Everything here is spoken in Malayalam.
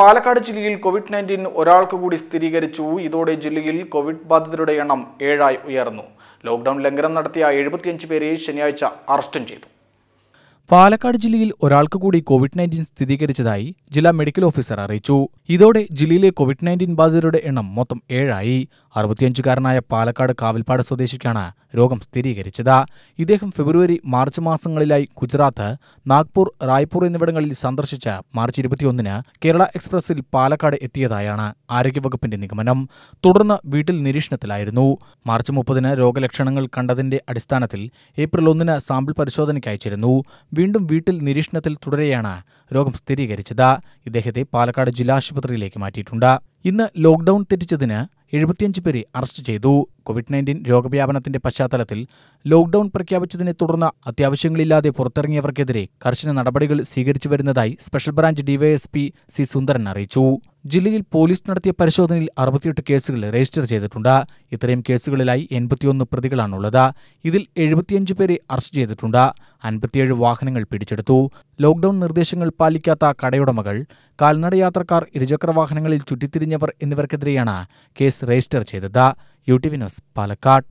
പാലക്കാട് ജില്ലയിൽ കോവിഡ് നയൻറ്റീൻ ഒരാൾക്ക് കൂടി സ്ഥിരീകരിച്ചു ഇതോടെ ജില്ലയിൽ കോവിഡ് ബാധിതരുടെ എണ്ണം ഏഴായി ഉയർന്നു ലോക്ക്ഡൌൺ ലംഘനം നടത്തിയ എഴുപത്തിയഞ്ച് പേരെ ശനിയാഴ്ച അറസ്റ്റും ചെയ്തു പാലക്കാട് ജില്ലയിൽ ഒരാൾക്ക് കൂടി കോവിഡ് നയൻറ്റീൻ സ്ഥിരീകരിച്ചതായി ജില്ലാ മെഡിക്കൽ ഓഫീസർ അറിയിച്ചു ഇതോടെ ജില്ലയിലെ കോവിഡ് നയൻറ്റീൻ ബാധിതരുടെ എണ്ണം മൊത്തം ഏഴായി അറുപത്തിയഞ്ചുകാരനായ പാലക്കാട് കാവൽപ്പാട് സ്വദേശിക്കാണ് രോഗം സ്ഥിരീകരിച്ചത് ഇദ്ദേഹം ഫെബ്രുവരി മാർച്ച് മാസങ്ങളിലായി ഗുജറാത്ത് നാഗ്പൂർ റായ്പൂർ എന്നിവിടങ്ങളിൽ സന്ദർശിച്ച് മാർച്ച് ഇരുപത്തിയൊന്നിന് കേരള എക്സ്പ്രസിൽ പാലക്കാട് എത്തിയതായാണ് ആരോഗ്യവകുപ്പിന്റെ നിഗമനം തുടർന്ന് വീട്ടിൽ നിരീക്ഷണത്തിലായിരുന്നു മാർച്ച് മുപ്പതിന് രോഗലക്ഷണങ്ങൾ കണ്ടതിന്റെ അടിസ്ഥാനത്തിൽ ഏപ്രിൽ ഒന്നിന് സാമ്പിൾ പരിശോധനയ്ക്ക് അയച്ചിരുന്നു വീണ്ടും വീട്ടിൽ നിരീക്ഷണത്തിൽ തുടരെയാണ് രോഗം സ്ഥിരീകരിച്ചത് ഇദ്ദേഹത്തെ പാലക്കാട് ജില്ലാ ആശുപത്രിയിലേക്ക് മാറ്റിയിട്ടുണ്ട് ഇന്ന് ലോക്ക്ഡൌൺ തെറ്റിച്ചതിന് എഴുപത്തിയഞ്ച് പേരെ അറസ്റ്റ് ചെയ്തു കോവിഡ് നയൻറ്റീൻ രോഗവ്യാപനത്തിന്റെ പശ്ചാത്തലത്തിൽ ലോക്ഡൌൺ പ്രഖ്യാപിച്ചതിനെ തുടർന്ന് അത്യാവശ്യങ്ങളില്ലാതെ പുറത്തിറങ്ങിയവർക്കെതിരെ കർശന നടപടികൾ സ്വീകരിച്ചു വരുന്നതായി special branch DYSP C Sundaran അറിയിച്ചു ജില്ലയിൽ പോലീസ് നടത്തിയ പരിശോധനയിൽ അറുപത്തിയെട്ട് കേസുകൾ രജിസ്റ്റർ ചെയ്തിട്ടുണ്ട് ഇത്രയും കേസുകളിലായി എൺപത്തിയൊന്ന് പ്രതികളാണുള്ളത് ഇതിൽ എഴുപത്തിയഞ്ച് പേരെ അറസ്റ്റ് ചെയ്തിട്ടുണ്ട് അൻപത്തിയേഴ് വാഹനങ്ങൾ പിടിച്ചെടുത്തു ലോക്ഡൌൺ നിർദ്ദേശങ്ങൾ പാലിക്കാത്ത കടയുടമകൾ കാൽനടയാത്രക്കാർ ഇരുചക്ര വാഹനങ്ങളിൽ ചുറ്റിത്തിരിഞ്ഞവർ എന്നിവർക്കെതിരെയാണ് കേസ് രജിസ്റ്റർ ചെയ്തത് യു ടി വിനോസ് പാലക്കാട്